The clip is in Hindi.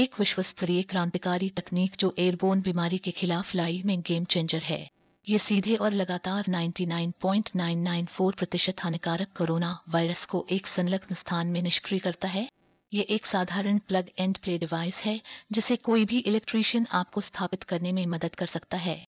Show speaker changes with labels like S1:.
S1: एक विश्व स्तरीय क्रांतिकारी तकनीक जो एयरबोन बीमारी के खिलाफ लाई में गेम चेंजर है ये सीधे और लगातार 99.994 प्रतिशत हानिकारक कोरोना वायरस को एक संलग्न स्थान में निष्क्रिय करता है ये एक साधारण प्लग एंड प्ले डिवाइस है जिसे कोई भी इलेक्ट्रीशियन आपको स्थापित करने में मदद कर सकता है